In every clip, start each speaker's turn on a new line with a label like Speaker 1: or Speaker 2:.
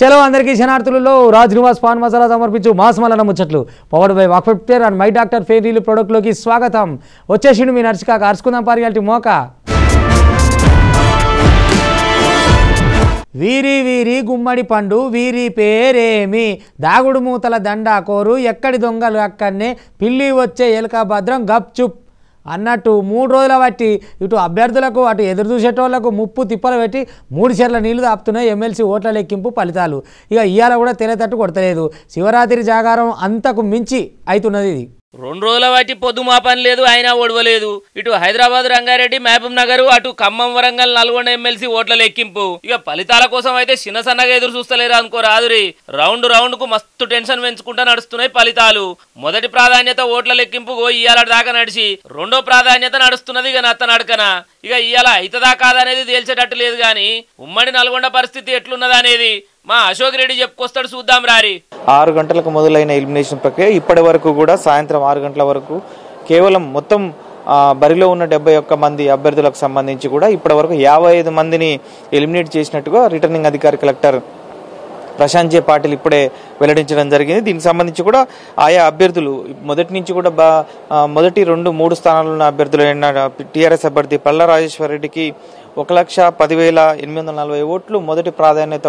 Speaker 1: చలో అందరికీ శనార్థులలో రాజ్నివాస్ నివాస్ పాన్ మసాలా సమర్పించు మాసమలన ముచ్చట్లు పవర్డ్ బై వాక్ఫెప్టర్ అండ్ మై డాక్టర్ ఫేరీలు ప్రొడక్ట్లోకి స్వాగతం వచ్చేసిండు మీ నర్చికాక అరుచుకుందాం పారియాల్టి మోక వీరి వీరి గుమ్మడి పండు వీరి పేరేమి దాగుడు మూతల దండా కోరు ఎక్కడి దొంగలు అక్కడనే పిల్లి వచ్చే ఎలుక భద్రం గప్చుప్ అన్నట్టు మూడు రోజుల బట్టి ఇటు అభ్యర్థులకు అటు ఎదురు చూసేటోళ్లకు ముప్పు తిప్పలు పెట్టి మూడు చెర్ల నీళ్లు తాపుతున్నాయి ఎమ్మెల్సీ ఓట్ల లెక్కింపు ఫలితాలు ఇక ఇవాళ కూడా తెలియతట్టు కొడతలేదు శివరాత్రి జాగారం అంతకు మించి అవుతున్నది ఇది
Speaker 2: రెండు రోజుల వాటి పొద్దు మా పని లేదు ఆయన ఓడవలేదు ఇటు హైదరాబాద్ రంగారెడ్డి మహబూబ్ నగర్ అటు ఖమ్మం వరంగల్ నల్గొండ ఎమ్మెల్సీ ఓట్ల లెక్కింపు ఇక ఫలితాల కోసం అయితే చిన్న సన్నగా ఎదురు చూస్తలేరు అనుకో రాదురి రౌండ్ రౌండ్ కు మస్తు టెన్షన్ పెంచుకుంటా నడుస్తున్నాయి ఫలితాలు మొదటి ప్రాధాన్యత ఓట్ల లెక్కింపు ఓ ఇవాళ దాకా నడిచి రెండో ప్రాధాన్యత నడుస్తున్నది ఇక నత్త నడకన ఇక ఇయాల అయితదా కాదనేది తేల్చేటట్టు లేదు కానీ ఉమ్మడి నల్గొండ పరిస్థితి ఎట్లున్నదా అనేది మా అశోక్ రెడ్డి చెప్పుకొస్తాడు చూద్దాం రారి
Speaker 3: ఆరు గంటలకు మొదలైన ఎలిమినేషన్ ప్రక్రియ ఇప్పటి వరకు కూడా సాయంత్రం ఆరు గంటల వరకు కేవలం మొత్తం బరిలో ఉన్న డెబ్బై ఒక్క మంది అభ్యర్థులకు సంబంధించి కూడా ఇప్పటి వరకు యాభై ఐదు మందిని ఎలిమినేట్ చేసినట్టుగా రిటర్నింగ్ అధికారి కలెక్టర్ ప్రశాంత్ జే పాటిల్ ఇప్పుడే వెల్లడించడం జరిగింది దీనికి సంబంధించి కూడా ఆయా అభ్యర్థులు మొదటి నుంచి కూడా బా మొదటి రెండు మూడు స్థానాల్లో ఉన్న అభ్యర్థులైన టీఆర్ఎస్ అభ్యర్థి పల్లరాజేశ్వర రెడ్డికి ఒక లక్ష పదివేల ఎనిమిది వందల నలభై ఓట్లు మొదటి ప్రాధాన్యత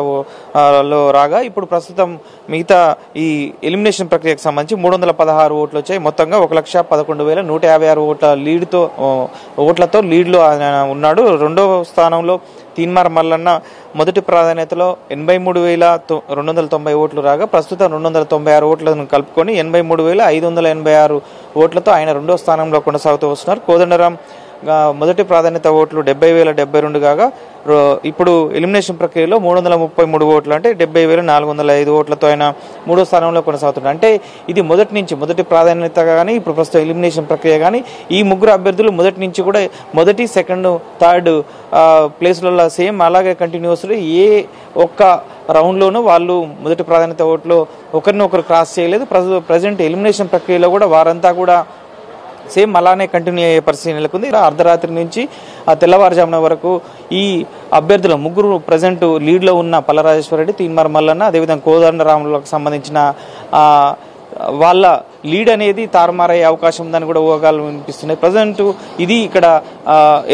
Speaker 3: లో రాగా ఇప్పుడు ప్రస్తుతం మిగతా ఈ ఎలిమినేషన్ ప్రక్రియకు సంబంధించి మూడు వందల పదహారు ఓట్లు వచ్చాయి మొత్తంగా ఒక లక్ష పదకొండు వేల నూట యాభై ఆరు ఓట్ల లీడ్తో ఓట్లతో లీడ్లో ఉన్నాడు రెండవ స్థానంలో తీన్మార్ మల్లన్న మొదటి ప్రాధాన్యతలో ఎనభై మూడు వేల రెండు వందల తొంభై ఓట్లు రాగా ప్రస్తుతం రెండు వందల తొంభై ఆరు ఓట్లను కలుపుకొని ఎనభై మూడు వేల ఐదు వందల ఎనభై ఆరు ఓట్లతో ఆయన రెండో స్థానంలో కొనసాగుతూ వస్తున్నారు కోదండరాం మొదటి ప్రాధాన్యత ఓట్లు డెబ్బై వేల డెబ్బై రెండు కాగా ఇప్పుడు ఎలిమినేషన్ ప్రక్రియలో మూడు వందల ముప్పై మూడు ఓట్లు అంటే డెబ్బై వేల నాలుగు వందల ఐదు ఓట్లతో అయినా మూడో స్థానంలో కొనసాగుతుంది అంటే ఇది మొదటి నుంచి మొదటి ప్రాధాన్యత కానీ ఇప్పుడు ప్రస్తుతం ఎలిమినేషన్ ప్రక్రియ కానీ ఈ ముగ్గురు అభ్యర్థులు మొదటి నుంచి కూడా మొదటి సెకండ్ థర్డ్ ప్లేస్లలో సేమ్ అలాగే కంటిన్యూస్లీ ఏ ఒక్క రౌండ్లోనూ వాళ్ళు మొదటి ప్రాధాన్యత ఓట్లో ఒకరిని ఒకరు క్రాస్ చేయలేదు ప్రజెంట్ ఎలిమినేషన్ ప్రక్రియలో కూడా వారంతా కూడా సేమ్ అలానే కంటిన్యూ అయ్యే పరిస్థితి నెలకొంది అర్ధరాత్రి నుంచి ఆ తెల్లవారుజామున వరకు ఈ అభ్యర్థుల ముగ్గురు ప్రజెంట్ లీడ్లో ఉన్న పల్లరాజేశ్వరరెడ్డి తీన్మార్ మల్లన్న అదేవిధంగా కోదండరాములకు సంబంధించిన వాళ్ళ లీడ్ అనేది తారుమారయ్యే అవకాశం ఉందని కూడా ఊహగాలు వినిపిస్తున్నాయి ప్రజెంట్ ఇది ఇక్కడ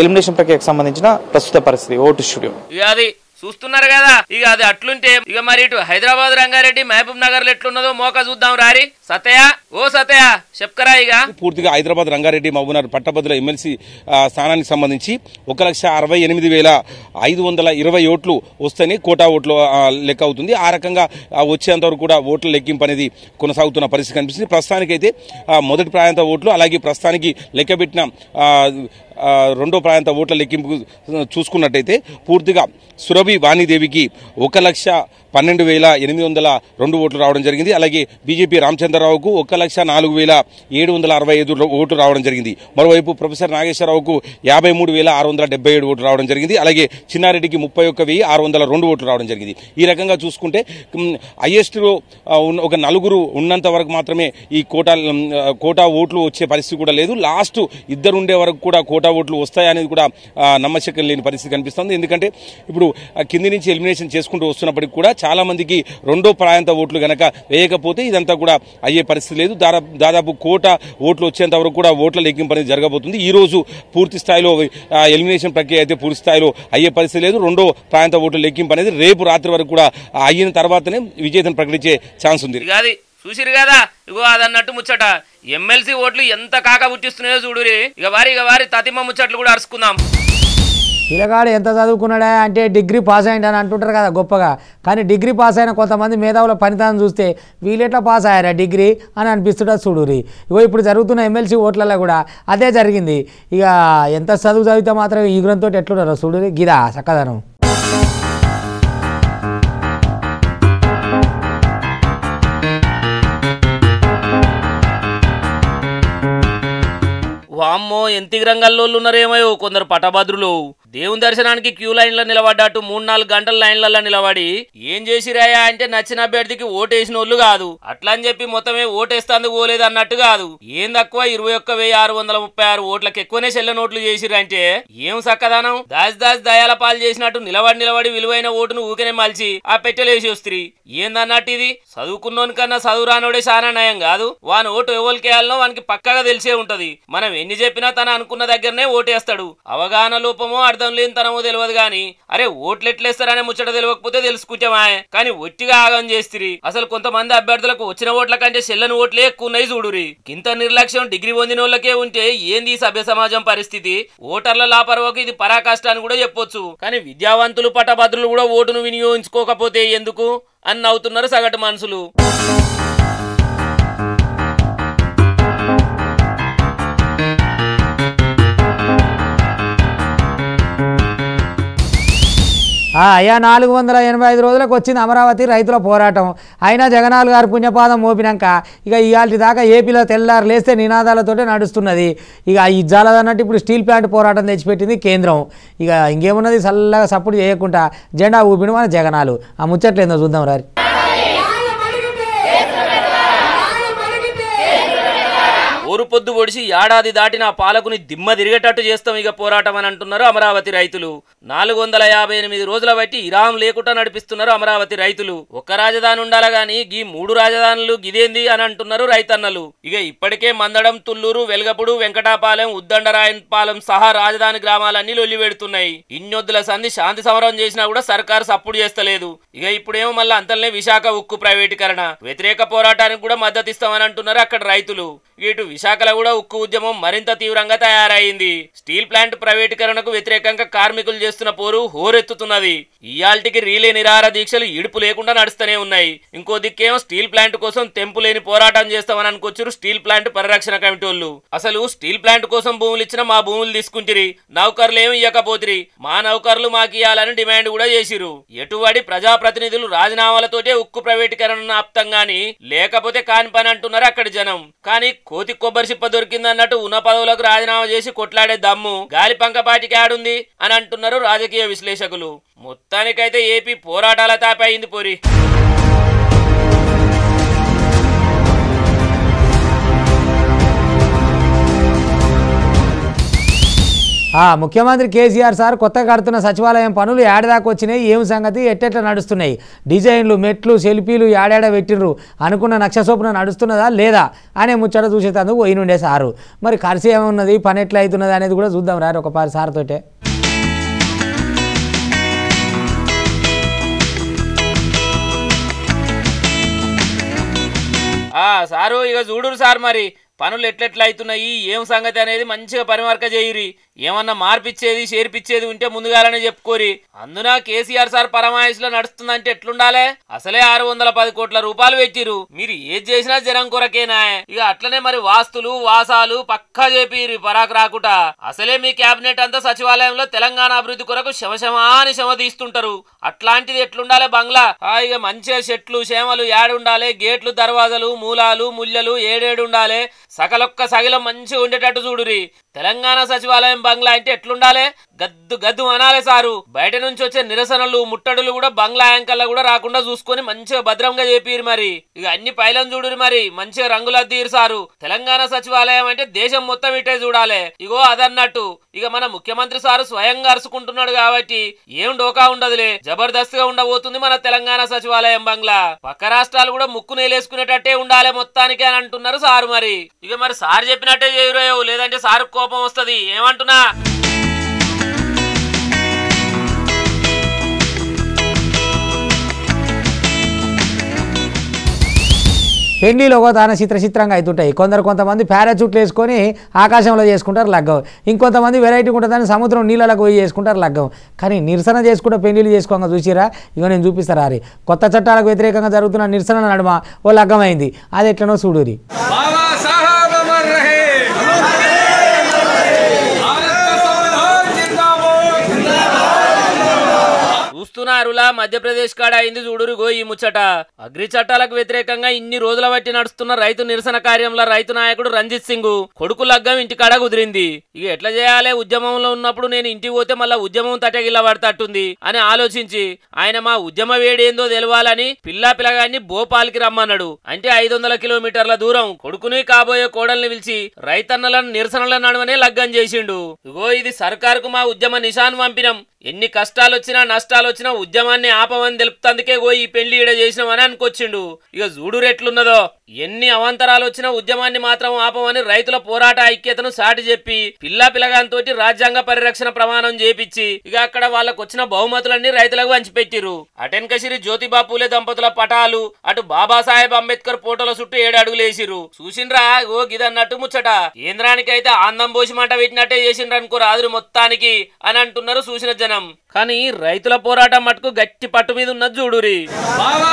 Speaker 3: ఎలిమినేషన్ ప్రక్రియకు సంబంధించిన ప్రస్తుత పరిస్థితి ఓటు స్టూడియో
Speaker 2: చూస్తున్నారు కదా ఇక అది అట్లుంటే ఇక మరి ఇటు హైదరాబాద్ రంగారెడ్డి మహబూబ్ నగర్ లో ఎట్లున్నదో మోక చూద్దాం రారి సతయ ఓ సతయ
Speaker 4: చెప్కరా ఇక పూర్తిగా హైదరాబాద్ రంగారెడ్డి మహబూబ్ నగర్ పట్టభద్రుల ఎమ్మెల్సీ స్థానానికి సంబంధించి ఒక లక్ష అరవై ఎనిమిది వేల ఐదు వందల ఇరవై ఓట్లు వస్తేనే కోటా ఓట్లు లెక్క అవుతుంది ఆ రకంగా వచ్చేంత వరకు కూడా ఓట్ల లెక్కింపు అనేది కొనసాగుతున్న పరిస్థితి కనిపిస్తుంది ప్రస్తుతానికైతే మొదటి ప్రాంత ఓట్లు అలాగే ప్రస్తుతానికి లెక్కబెట్టిన రెండో ప్రాంత ఓట్ల లెక్కింపు చూసుకున్నట్టయితే పూర్తిగా సురభి వాణిదేవికి ఒక లక్ష పన్నెండు వేల ఎనిమిది వందల రెండు ఓట్లు రావడం జరిగింది అలాగే బీజేపీ రామచంద్రరావుకు ఒక లక్ష నాలుగు వేల ఏడు వందల అరవై ఐదు ఓట్లు రావడం జరిగింది మరోవైపు ప్రొఫెసర్ నాగేశ్వరరావుకు యాభై మూడు వేల ఆరు వందల డెబ్బై ఏడు ఓట్లు రావడం జరిగింది అలాగే చిన్నారెడ్డికి ముప్పై ఒక్క వెయ్యి ఆరు వందల రెండు ఓట్లు రావడం జరిగింది ఈ రకంగా చూసుకుంటే హైయెస్ట్లో ఒక నలుగురు ఉన్నంత వరకు మాత్రమే ఈ కోటా కోటా ఓట్లు వచ్చే పరిస్థితి కూడా లేదు లాస్ట్ ఇద్దరు ఉండే వరకు కూడా కోటా ఓట్లు వస్తాయనేది కూడా నమ్మశక్యం లేని పరిస్థితి కనిపిస్తుంది ఎందుకంటే ఇప్పుడు కింది నుంచి ఎలిమినేషన్ చేసుకుంటూ వస్తున్నప్పటికీ కూడా చాలామందికి రెండో ప్రాయంత ఓట్లు గనక వేయకపోతే ఇదంతా కూడా అయ్యే పరిస్థితి లేదు దాదాపు కోట ఓట్లు వచ్చేంత వరకు కూడా ఓట్ల లెక్కింపు అనేది జరగబోతుంది ఈ రోజు పూర్తి స్థాయిలో ఎలిమినేషన్ ప్రక్రియ అయితే పూర్తి స్థాయిలో అయ్యే పరిస్థితి లేదు రెండో ప్రాంత ఓట్ల లెక్కింపు అనేది రేపు రాత్రి వరకు కూడా అయిన తర్వాతనే విజేతను ప్రకటించే ఛాన్స్ ఉంది
Speaker 2: చూసిరు కదా ఇగో అదన్నట్టు ముచ్చట ఎమ్మెల్సీ ఓట్లు ఎంత కాక పుట్టిస్తున్నాయో చూడురి ఇక వారి ఇక వారి తతిమ ముచ్చట్లు కూడా అరుచుకుందాం
Speaker 1: పిల్లగాడు ఎంత చదువుకున్నాడా అంటే డిగ్రీ పాస్ అయ్యండి అని అంటుంటారు కదా గొప్పగా కానీ డిగ్రీ పాస్ అయిన కొంతమంది మేధావుల పనితనం చూస్తే వీళ్ళెట్లా పాస్ అయ్యారా డిగ్రీ అని అనిపిస్తుంటా చూడురి ఇగో ఇప్పుడు జరుగుతున్న ఎమ్మెల్సీ ఓట్లలో కూడా అదే జరిగింది ఇక ఎంత చదువు చదివితే మాత్రం గురంతో ఎట్లుంటారో చూడురి గిదా చక్కదనం
Speaker 2: వామ్మో ఎంతిగ్రంగాల్లో ఉన్నారేమయో కొందరు పటభద్రులు దేవుని దర్శనానికి క్యూ లైన్లో నిలబడ్డట్టు మూడు నాలుగు గంటల లైన్లలో నిలబడి ఏం చేసిరాయా అంటే నచ్చిన అభ్యర్థికి ఓటేసిన వాళ్ళు కాదు అట్లా అని చెప్పి మొత్తమే ఓటేస్తాంది పోలేదు అన్నట్టు కాదు ఏం తక్కువ ఇరవై ఒక్క వెయ్యి ఆరు వందల ముప్పై ఆరు ఓట్లకి ఎక్కువనే చెల్ల నోట్లు చేసిరంటే ఏం సక్కదానం దాసి దాసి దయాల పాలు చేసినట్టు నిలబడి నిలబడి విలువైన ఓటును ఊకనే మలిచి ఆ పెట్టెలేసి వస్త్రి ఏందన్నట్టు ఇది చదువుకున్నోని కన్నా చదువు రానోడే చాలా నయం కాదు వాని ఓటు ఎవరికేయాలనో వానికి పక్కగా తెలిసే ఉంటది మనం ఎన్ని చెప్పినా తను అనుకున్న దగ్గరనే ఓటేస్తాడు అవగాహన లోపమో అర్థం లేని లేనితనమో తెలియదు కానీ అరే ఓట్లు ఎట్లేస్తారనే ముచ్చట తెలియకపోతే తెలుసుకుంటామా కానీ ఒట్టిగా ఆగం చేస్తిరి అసలు కొంతమంది అభ్యర్థులకు వచ్చిన ఓట్ల కంటే చెల్లని ఓట్లే ఎక్కువ ఉన్నాయి చూడురి ఇంత నిర్లక్ష్యం డిగ్రీ పొందిన వాళ్ళకే ఉంటే ఏంది సభ్య సమాజం పరిస్థితి ఓటర్ల లాపర్వకు ఇది పరాకాష్ట అని కూడా చెప్పొచ్చు కానీ విద్యావంతులు పటభద్రులు కూడా ఓటును వినియోగించుకోకపోతే ఎందుకు అని నవ్వుతున్నారు సగటు మనుషులు
Speaker 1: అయ్యా నాలుగు వందల ఎనభై ఐదు రోజులకు వచ్చింది అమరావతి రైతుల పోరాటం అయినా జగనాల్ గారు పుణ్యపాదం మోపినాక ఇక ఇవాళ దాకా ఏపీలో తెల్లారు లేస్తే నినాదాలతోటే నడుస్తున్నది ఇక ఈ జాలదన్నట్టు ఇప్పుడు స్టీల్ ప్లాంట్ పోరాటం తెచ్చిపెట్టింది కేంద్రం ఇక ఇంకేమున్నది చల్లగా సపోర్ట్ చేయకుండా జెండా ఊపిన మన జగనాలు ఆ ముచ్చట్లేదో చూద్దాం రారి
Speaker 2: నోరు పొద్దు ఒడిసి ఏడాది దాటిన పాలకుని దిమ్మ తిరిగేటట్టు చేస్తాం ఇక పోరాటం అని అంటున్నారు అమరావతి రైతులు నాలుగు వందల యాభై ఎనిమిది రోజుల బట్టి ఇరాం లేకుండా నడిపిస్తున్నారు అమరావతి రైతులు ఒక్క రాజధాని ఉండాల గాని గీ మూడు రాజధానులు గిదేంది అని అంటున్నారు రైతన్నలు ఇక ఇప్పటికే మందడం తుల్లూరు వెలగపుడు వెంకటాపాలెం ఉద్దండరాయన్పాలెం సహా రాజధాని గ్రామాలన్నీ లొల్లిపెడుతున్నాయి ఇన్నొద్దుల సంధి శాంతి సమరం చేసినా కూడా సర్కారు సప్పుడు చేస్తలేదు ఇక ఇప్పుడేమో మళ్ళీ అంతలనే విశాఖ ఉక్కు ప్రైవేటీకరణ వ్యతిరేక పోరాటానికి కూడా మద్దతు ఇస్తామని అంటున్నారు అక్కడ రైతులు ఇటు విశాఖలో కూడా ఉక్కు ఉద్యమం మరింత తీవ్రంగా తయారైంది స్టీల్ ప్లాంట్ ప్రైవేటీకరణకు వ్యతిరేకంగా కార్మికులు చేస్తున్న పోరు హోరెత్తుతున్నది ఇయాల్టికి రీలే నిరాహార దీక్షలు ఇడుపు లేకుండా నడుస్తూనే ఉన్నాయి ఇంకో దిక్కేమో స్టీల్ ప్లాంట్ కోసం తెంపు లేని పోరాటం చేస్తామని అనుకొచ్చారు స్టీల్ ప్లాంట్ పరిరక్షణ కమిటీ వాళ్ళు అసలు స్టీల్ ప్లాంట్ కోసం భూములు ఇచ్చిన మా భూములు తీసుకుంటురి నౌకర్లు ఏమి ఇవ్వకపోతిరి మా నౌకర్లు మాకు ఇవ్వాలని డిమాండ్ కూడా చేసిరు ఎటువంటి ప్రజాప్రతినిధులు రాజీనామాలతోటే ఉక్కు ప్రైవేటీకరణ ఆప్తం గాని లేకపోతే కాని పని అంటున్నారు అక్కడి జనం కానీ కోతి కొబ్బరి చిప్ప అన్నట్టు ఉన్న పదవులకు రాజీనామా చేసి కొట్లాడే దమ్ము గాలి పాటికి ఆడుంది అని అంటున్నారు రాజకీయ విశ్లేషకులు మొత్తానికైతే ఏపీ పోరాటాల తాపైంది పోరి
Speaker 1: ముఖ్యమంత్రి కేసీఆర్ సార్ కొత్తగా కడుతున్న సచివాలయం పనులు ఏడదాకా వచ్చినాయి ఏం సంగతి ఎట్టెట్లా నడుస్తున్నాయి డిజైన్లు మెట్లు సెల్ఫీలు ఏడాడ పెట్టినరు అనుకున్న నక్షసోపున నడుస్తున్నదా లేదా అనే ముచ్చట చూసేటందుకు పోయినుండే సారు మరి ఖర్చు ఏమున్నది పని ఎట్లా అవుతున్నది అనేది కూడా చూద్దాం రారు పది సార్తోటే
Speaker 2: సారు ఇక చూడు సార్ మరి పనులు ఎట్లెట్లా అవుతున్నాయి ఏం సంగతి అనేది మంచిగా పరిమార్క చేయిరి ఏమన్నా మార్పిచ్చేది చేర్పిచ్చేది ఉంటే ముందుగాలనే చెప్పుకోరి అందున కేసీఆర్ సార్ పరమాయసులో నడుస్తుందంటే ఎట్లుండాలే అసలే ఆరు వందల పది కోట్ల రూపాయలు పెట్టిరు మీరు ఏది చేసినా జనం కొరకేనా ఇక అట్లనే మరి వాస్తులు వాసాలు పక్కా చేపిరి పరాకు రాకుట అసలే మీ కేబినెట్ అంతా సచివాలయంలో తెలంగాణ అభివృద్ధి కొరకు శమశమాని అని శమ తీస్తుంటారు అట్లాంటిది ఎట్లుండాలే బంగ్లా ఇక మంచిగా చెట్లు చేమలు ఏడుండాలి గేట్లు దర్వాజలు మూలాలు ముళ్ళలు ఏడేడు ఉండాలి సకలొక్క సగిలం మంచిగా ఉండేటట్టు చూడురి తెలంగాణ సచివాలయం బంగ్లా అంటే ఎట్లుండాలే గద్దు గద్దు అనాలే సారు బయట నుంచి వచ్చే నిరసనలు ముట్టడులు కూడా బంగ్లా యాంకర్ల కూడా రాకుండా చూసుకొని మంచిగా భద్రంగా చెప్పిరు మరి ఇక అన్ని పైలం చూడురు మరి మంచిగా అద్దీరు సారు తెలంగాణ సచివాలయం అంటే దేశం మొత్తం ఇటే చూడాలి ఇగో అదన్నట్టు ఇక మన ముఖ్యమంత్రి సారు స్వయంగా అరుసుకుంటున్నాడు కాబట్టి ఏం డోకా ఉండదులే జబర్దస్త్ గా ఉండబోతుంది మన తెలంగాణ సచివాలయం బంగ్లా పక్క రాష్ట్రాలు కూడా ముక్కు నేలేసుకునేటట్టే ఉండాలి మొత్తానికి అని అంటున్నారు సారు మరి ఇక మరి సార్ చెప్పినట్టే చేయరు లేదంటే సారు కోపం వస్తుంది ఏమంటున్నా
Speaker 1: పెండ్లీలోగో తాన చిత్ర చిత్రంగా అవుతుంటాయి కొందరు కొంతమంది పారాచూట్లు వేసుకొని ఆకాశంలో చేసుకుంటారు లగ్గం ఇంకొంతమంది వెరైటీ ఉంటుందని సముద్రం నీళ్ళలోకి పోయి చేసుకుంటారు లగ్గం కానీ నిరసన చేసుకుంటే పెళ్లిలు చేసుకోగా చూసిరా ఇక నేను చూపిస్తారా అరే కొత్త చట్టాలకు వ్యతిరేకంగా జరుగుతున్న నిరసన నడుమ ఓ లగ్గం అయింది అది ఎట్లనో చూడూరి
Speaker 2: మత్స్యకారుల మధ్యప్రదేశ్ కాడ అయింది చూడురుగో ఈ ముచ్చట అగ్రి చట్టాలకు వ్యతిరేకంగా ఇన్ని రోజుల బట్టి నడుస్తున్న రైతు నిరసన కార్యంలో రైతు నాయకుడు రంజిత్ సింగ్ కొడుకు లగ్గం ఇంటికాడ కుదిరింది ఇక ఎట్లా చేయాలి ఉద్యమంలో ఉన్నప్పుడు నేను ఇంటికి పోతే మళ్ళా ఉద్యమం తటగిలా పడతట్టుంది అని ఆలోచించి ఆయన మా ఉద్యమ వేడేందో తెలవాలని పిల్లా పిల్లగాన్ని భోపాల్కి రమ్మన్నాడు అంటే ఐదు వందల కిలోమీటర్ల దూరం కొడుకుని కాబోయే కోడల్ని పిలిచి రైతన్నలను నిరసనల నడువనే లగ్గం చేసిండు ఇగో ఇది కు మా ఉద్యమ నిశాన్ పంపినం ఎన్ని కష్టాలొచ్చినా నష్టాలొచ్చినా ఉద్యమాన్ని ఆపమని తెలుపుతందుకే పోయి ఈ పెళ్లి ఈడ చేసినామని అనుకొచ్చిండు ఇక చూడు రెట్లున్నదో ఎన్ని అవాంతరాలు వచ్చినా ఉద్యమాన్ని మాత్రం ఆపమని రైతుల పోరాట ఐక్యతను సాటి చెప్పి పిల్లా పిల్లగాంతో రాజ్యాంగ పరిరక్షణ ప్రమాణం చేపించి ఇక అక్కడ వాళ్ళకు వచ్చిన బహుమతులన్నీ రైతులకు పంచిపెట్టిరు అటెన్కసిరి జ్యోతిబా పూలే దంపతుల పటాలు అటు బాబాసాహెబ్ అంబేద్కర్ ఫోటోల చుట్టూ ఏడాడుగులేసిరు చూసిండ్రా ఓ గిదన్నట్టు ముచ్చట కేంద్రానికైతే ఆందం పోసి మాట పెట్టినట్టే చేసిండ్రు అనుకో రాదురు మొత్తానికి అని అంటున్నారు చూసిన జనం కానీ రైతుల పోరాటం మటుకు గట్టి పట్టు మీద ఉన్నది చూడురి బాబా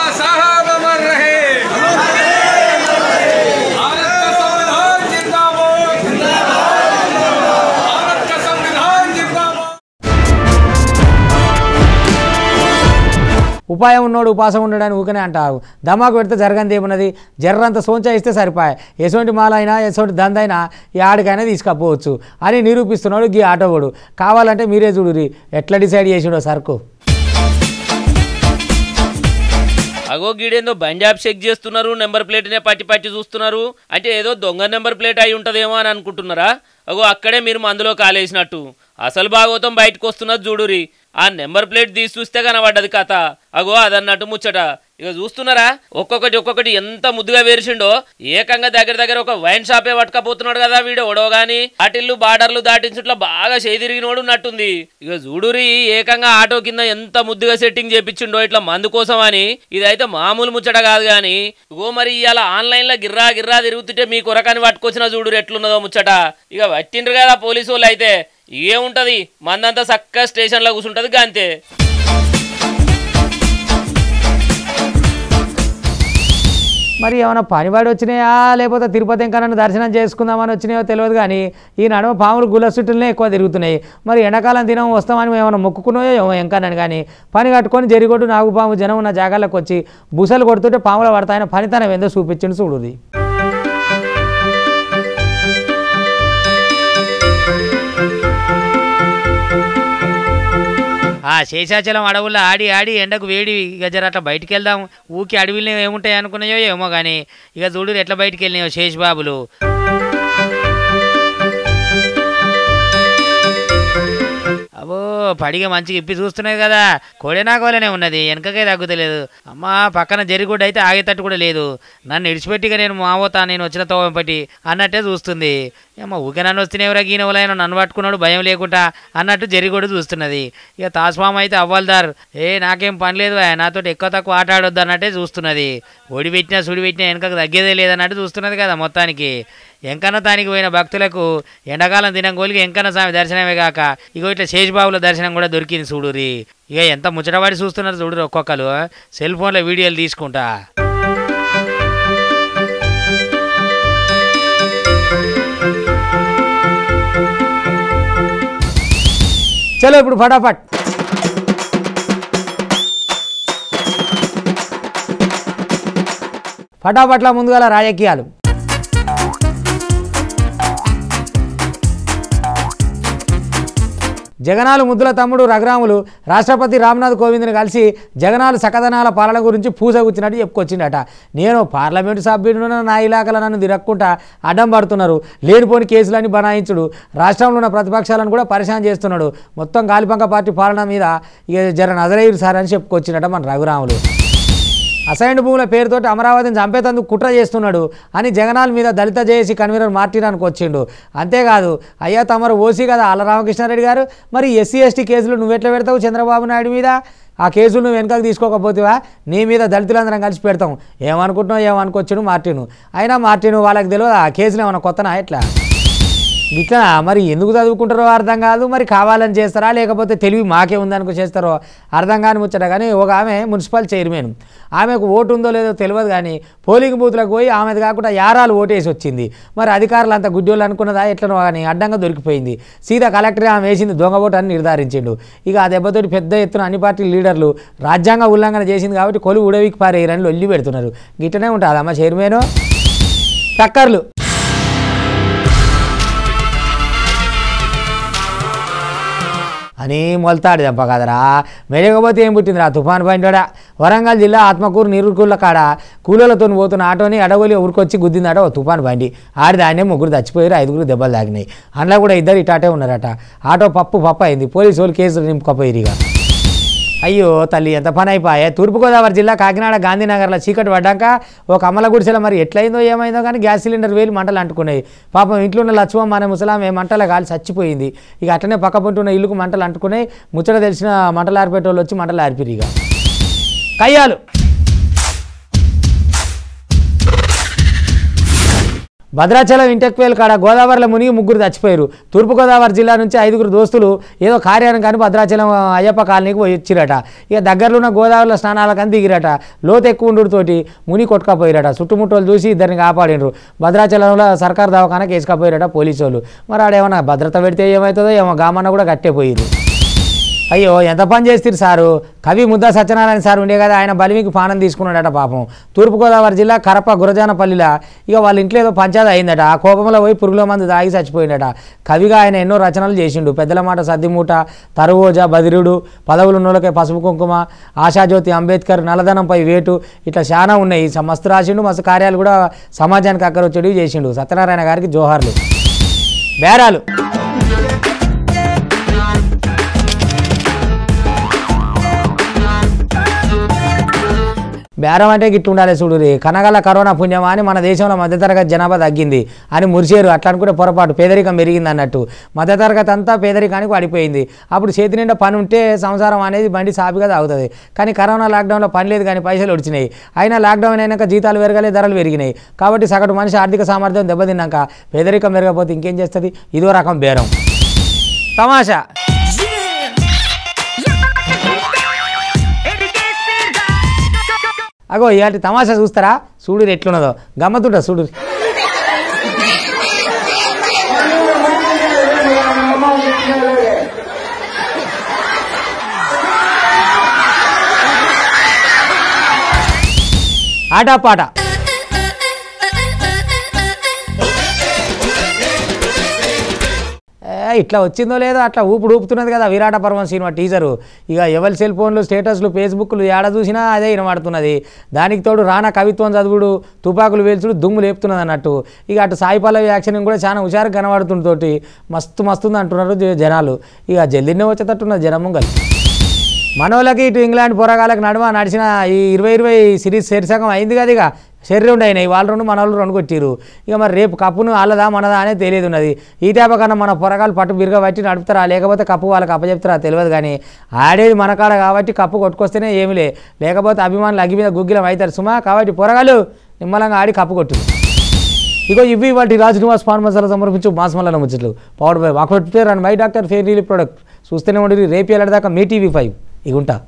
Speaker 1: ఉపాయం ఉన్నాడు ఉపాసం ఉండడానికి ఊకనే అంటావు దమాకు పెడితే జరగంది ఏమున్నది జర్రంత సోంచాయిస్తే సరిపాయ ఎటువంటి మాలైనా ఎటువంటి దందైనా ఈ ఆడికైనా తీసుకపోవచ్చు అని నిరూపిస్తున్నాడు గీ ఆటోవాడు కావాలంటే మీరే చూడురి ఎట్లా డిసైడ్ చేసాడో సర్కు
Speaker 2: అగో గీడేందో బంజాబ్ చెక్ చేస్తున్నారు నెంబర్ ప్లేట్నే పట్టి పట్టి చూస్తున్నారు అంటే ఏదో దొంగ నెంబర్ ప్లేట్ అయి ఉంటుందేమో అని అనుకుంటున్నారా అగో అక్కడే మీరు మందులో కాలేసినట్టు అసలు భాగవతం బయటకు వస్తున్నది చూడురి ఆ నెంబర్ ప్లేట్ తీసి చూస్తే కనబడ్డది కథ అగో అదన్నట్టు ముచ్చట ఇక చూస్తున్నారా ఒక్కొక్కటి ఒక్కొక్కటి ఎంత ముద్దుగా వేరిసిండో ఏకంగా దగ్గర దగ్గర ఒక వైన్ షాపే పట్టుకపోతున్నాడు కదా వీడు ఒడవగాని అటిల్లు బార్డర్లు దాటించుట్లో బాగా చేదిరిగినోడు ఉన్నట్టుంది ఇక చూడురి ఏకంగా ఆటో కింద ఎంత ముద్దుగా సెట్టింగ్ చేపించిండో ఇట్లా మందు కోసం అని ఇదైతే మామూలు ముచ్చట కాదు గాని ఇగో మరి ఇవాళ లో గిర్రా గిర్రా తిరుగుతుంటే మీ కొరకాన్ని పట్టుకొచ్చిన చూడు ఎట్లున్నదో ముచ్చట ఇక పట్టిండ్రు కదా పోలీసు వాళ్ళు అయితే ఏముంటది మందంతా చక్కగా లో కూర్చుంటది అంతే
Speaker 1: మరి ఏమైనా పనివాడు వచ్చినాయా లేకపోతే తిరుపతి వెంకన్న దర్శనం చేసుకుందామని వచ్చినాయో తెలియదు కానీ ఈ నడుమ పాములు గుల చుట్టూనే ఎక్కువ తిరుగుతున్నాయి మరి ఎండాకాలం దినం వస్తామని ఏమైనా మొక్కుకున్నాయో ఏమో వెంకన్నని కానీ పని కట్టుకొని జరిగొట్టు నాగుపాము జనం ఉన్న జాగాలకు వచ్చి బుసలు కొడుతుంటే పాములు పడతాయని పనితనం ఏందో చూపించింది చూడుది ఆ శేషాచలం అడవుల్లో ఆడి ఆడి ఎండకు వేడి గజర అట్లా బయటికి వెళ్దాం ఊకి అడవిలో ఏముంటాయి అనుకున్నాయో ఏమో కానీ ఇక చూడు ఎట్లా బయటికి వెళ్ళినాయో శేష్ బాబులు పడిగ మంచిగా ఇప్పి చూస్తున్నాయి కదా కోడేనా కోలనే ఉన్నది వెనకకే తగ్గుతలేదు అమ్మ పక్కన జరిగుడ్డ అయితే ఆగేటట్టు కూడా లేదు నన్ను ఇడిచిపెట్టిగా నేను మావోతా నేను వచ్చిన తోపటి అన్నట్టే చూస్తుంది ఏమో ఊకే నన్ను వస్తేనేవరా గీనవలైన నన్ను పట్టుకున్నాడు భయం లేకుండా అన్నట్టు జరిగొడు చూస్తున్నది ఇక తాస్వామ్ అయితే అవ్వాలిదార్ ఏ నాకేం పని లేదు నాతో ఎక్కువ తక్కువ ఆట ఆడొద్దు అన్నట్టే చూస్తున్నది ఒడిపెట్టినా సుడిపెట్టినా వెనకకు తగ్గేదే లేదన్నట్టు చూస్తున్నది కదా మొత్తానికి ఎంకన్న తానికి పోయిన భక్తులకు ఎండాకాలం తినంగోలికి ఎంకన్న స్వామి దర్శనమే కాక ఇగో ఇట్లా శేషబాబుల దర్శనం కూడా దొరికింది చూడురి ఇక ఎంత ముచ్చటవాడి చూస్తున్నారు చూడురు ఒక్కొక్కరు సెల్ ఫోన్లో వీడియోలు తీసుకుంటా చలో ఇప్పుడు ఫటాఫట్ ఫటాఫట్ల ముందుగా రాజకీయాలు జగనాలు ముద్దుల తమ్ముడు రఘురాములు రాష్ట్రపతి రామ్నాథ్ కోవింద్ని కలిసి జగనాలు సకదనాల పాలన గురించి పూజ కూర్చున్నట్టు చెప్పుకొచ్చిండట నేను పార్లమెంటు సభ్యుడున నా ఇలాఖలో నన్ను తిరక్కుంటా అడ్డం పడుతున్నారు లేనిపోని కేసులన్నీ బనాయించుడు రాష్ట్రంలో ఉన్న ప్రతిపక్షాలను కూడా పరిశాన్ చేస్తున్నాడు మొత్తం గాలిపంక పార్టీ పాలన మీద ఇక జర నజరయ్యారు సార్ అని చెప్పుకొచ్చిండట మన రఘురాములు అసైన్డ్ భూముల పేరుతోటి అమరావతిని చంపేతందుకు కుట్ర చేస్తున్నాడు అని జగనాల మీద దళిత జేసి కన్వీనర్ మార్టినానికి వచ్చిండు అంతేకాదు అయ్యా తమరు ఓసీ కదా ఆల రామకృష్ణారెడ్డి గారు మరి ఎస్సీ ఎస్టీ కేసులు నువ్వెట్లా పెడతావు చంద్రబాబు నాయుడు మీద ఆ కేసులు నువ్వు వెనకకు తీసుకోకపోతేవా నీ మీద దళితులందరం కలిసి పెడతాం ఏమనుకుంటున్నావు ఏమనుకొచ్చును మార్టిను అయినా మార్టిను వాళ్ళకి తెలియదు ఆ కేసులు ఏమైనా కొత్తనా ఎట్లా ఇట్లా మరి ఎందుకు చదువుకుంటారో అర్థం కాదు మరి కావాలని చేస్తారా లేకపోతే తెలివి మాకే ఉందనుకో చేస్తారో అర్థం కాని ముచ్చట కానీ ఒక ఆమె మున్సిపల్ చైర్మన్ ఆమెకు ఓటు ఉందో లేదో తెలియదు కానీ పోలింగ్ బూత్లకు పోయి ఆమెది కాకుండా యారాలు ఓటేసి వచ్చింది మరి అధికారులు అంత గుడ్డోళ్ళు అనుకున్నదా ఎట్లనో కానీ అడ్డంగా దొరికిపోయింది సీదా కలెక్టరే ఆమె వేసింది దొంగ ఓటు అని నిర్ధారించిండు ఇక ఆ దెబ్బతోటి పెద్ద ఎత్తున అన్ని పార్టీ లీడర్లు రాజ్యాంగ ఉల్లంఘన చేసింది కాబట్టి కొలు ఉడవికి పారేయరని లొల్లి పెడుతున్నారు గిట్టనే ఉంటుంది అమ్మ చైర్మన్ టక్కర్లు అని మొలతాడు దెబ్బ కదరా మెరగపోతే ఏం పుట్టిందిరా తుఫాన్ పైంటోడా వరంగల్ జిల్లా ఆత్మకూరు నిరుకుల కాడ కూలీలతో పోతున్న ఆటోని అడవులి ఊరికొచ్చి గుద్దిందట ఓ తుఫాన్ బండి ఆడిదాన్నే ముగ్గురు చచ్చిపోయారు ఐదుగురు దెబ్బలు తాగినాయి అందులో కూడా ఇద్దరు ఇటాటే ఉన్నారట ఆటో పప్పు పప్పు అయింది పోలీసు వాళ్ళు కేసులు నింపుకపోయిరిగా అయ్యో తల్లి ఎంత పని అయిపోయా తూర్పుగోదావరి జిల్లా కాకినాడ గాంధీనగర్లో చీకటి పడ్డాక ఒక అమల గుడిసెల మరి ఎట్లయిందో ఏమైందో కానీ గ్యాస్ సిలిండర్ వేలు మంటలు అంటుకున్నాయి పాపం ఇంట్లో ఉన్న లక్ష్మమ్మ అనే ముసలామె మంటలు కాలి చచ్చిపోయింది ఇక అట్లనే పక్క పొంటున్న ఇల్లుకు మంటలు అంటుకున్నాయి ముచ్చట తెలిసిన మంటలు ఆరిపేటోళ్ళు వచ్చి మంటలు ఆరిపిరిగా కయ్యాలు భద్రాచలం ఇంటెక్వేల్ కాడ గోదావరిలో మునిగి ముగ్గురు చచ్చిపోయారు తూర్పుగోదావరి జిల్లా నుంచి ఐదుగురు దోస్తులు ఏదో కార్యానికి కానీ భద్రాచలం అయ్యప్ప కాలనీకి వచ్చిరట ఇక దగ్గరలో ఉన్న గోదావరిలో కానీ దిగిరట లోతు ఎక్కువ ఉండుతోటి ముని కొట్టుకపోయిరట చుట్టుముట్టోలు చూసి ఇద్దరిని కాపాడినరు భద్రాచలంలో సర్కార్ దవాఖానకి కేసుకపోయిరట పోలీసు వాళ్ళు మరి ఆడేమన్నా భద్రత పెడితే ఏమవుతుందో ఏమో గామన్న కూడా కట్టేపోయారు అయ్యో ఎంత పని చేస్తారు సారు కవి ముద్దా సత్యనారాయణ సార్ ఉండే కదా ఆయన బలిమికి పానం తీసుకున్నాడట పాపం తూర్పుగోదావరి జిల్లా కరప గురజానపల్లిలో ఇక వాళ్ళ ఇంట్లో ఏదో పంచాది అయిందట ఆ కోపంలో పోయి పురుగుల మందు తాగి చచ్చిపోయిందట కవిగా ఆయన ఎన్నో రచనలు చేసిండు పెద్దల మాట సద్దిమూట తరువోజ బదిరుడు పదవులు నూలకై పసుపు కుంకుమ ఆశాజ్యోతి అంబేద్కర్ నల్లధనంపై వేటు ఇట్లా చాలా ఉన్నాయి మస్తు రాసిండు మస్తు కార్యాలు కూడా సమాజానికి అక్కరొచ్చేవి చేసిండు సత్యనారాయణ గారికి జోహార్లు బేరాలు బేరం అంటే ఉండాలి చూడురి కనగల కరోనా పుణ్యమా అని మన దేశంలో మధ్యతరగతి జనాభా తగ్గింది అని మురిచేరు అట్లా అనుకుంటే పొరపాటు పేదరికం పెరిగింది అన్నట్టు మధ్యతరగతి అంతా పేదరికానికి పడిపోయింది అప్పుడు చేతి నిండా పని ఉంటే సంసారం అనేది బండి సాపిగా తాగుతుంది కానీ కరోనా లాక్డౌన్లో పని లేదు కానీ పైసలు వచ్చినాయి అయినా లాక్డౌన్ అయినాక జీతాలు పెరగలే ధరలు పెరిగినాయి కాబట్టి సగటు మనిషి ఆర్థిక సామర్థ్యం దెబ్బతిన్నాక పేదరికం పెరగకపోతే ఇంకేం చేస్తుంది ఇదో రకం బేరం తమాషా అగో ఇలాంటి తమాషా చూస్తారా చూడు ఎట్లున్నదో గమ్మతుంటా చూడు పాట ఇట్లా వచ్చిందో లేదో అట్లా ఊపుడు ఊపుతున్నది కదా విరాట పర్వం సినిమా టీజరు ఇక ఎవరి సెల్ ఫోన్లు స్టేటస్లు ఫేస్బుక్లు ఏడ చూసినా అదే వినబడుతున్నది దానికి తోడు రానా కవిత్వం చదువుడు తుపాకులు వేల్చుడు దుమ్ము లేపుతున్నది అన్నట్టు ఇక అటు సాయి పల్లవి యాక్షన్ కూడా చాలా హుషారుగా తోటి మస్తు మస్తుంది అంటున్నారు జనాలు ఇక జల్లినే వచ్చేటట్టున్నది కలిసి మనోళ్ళకి ఇటు ఇంగ్లాండ్ పోరాగాలకు నడుమ నడిచిన ఈ ఇరవై ఇరవై సిరీస్ శీర్షకం అయింది కదా ఇక శరీరం అయినాయి వాళ్ళు రెండు మన వాళ్ళు రెండు కొట్టిరు ఇక మరి రేపు కప్పును వాళ్ళదా మనదా అనేది తెలియదు ఉన్నది ఈ టేప కన్నా మన పొరగాలు పట్టు బిరుగా పట్టి నడుపుతారా లేకపోతే కప్పు వాళ్ళకి అప్పచెప్తారా తెలియదు కానీ ఆడేది మన కాడ కాబట్టి కప్పు కొట్టుకొస్తేనే ఏమిలే లేకపోతే అభిమానులు అగ్గి మీద గుగ్గిలం అవుతారు సుమా కాబట్టి పొరగాలు నిమ్మలంగా ఆడి కప్పు కొట్టు ఇగో ఇవి వాటి రాజ్ నివాస్ మసాలా సమర్పించు మాసమల్ల ముచ్చట్లు పౌడర్ బై వాక్ ఫేర్ అండ్ మై డాక్టర్ ఫేర్ రీలీ ప్రొడక్ట్ చూస్తేనే ఉండి రేపు వెళ్ళడదాకా మీ టీవీ ఫైవ్ ఇగుంటా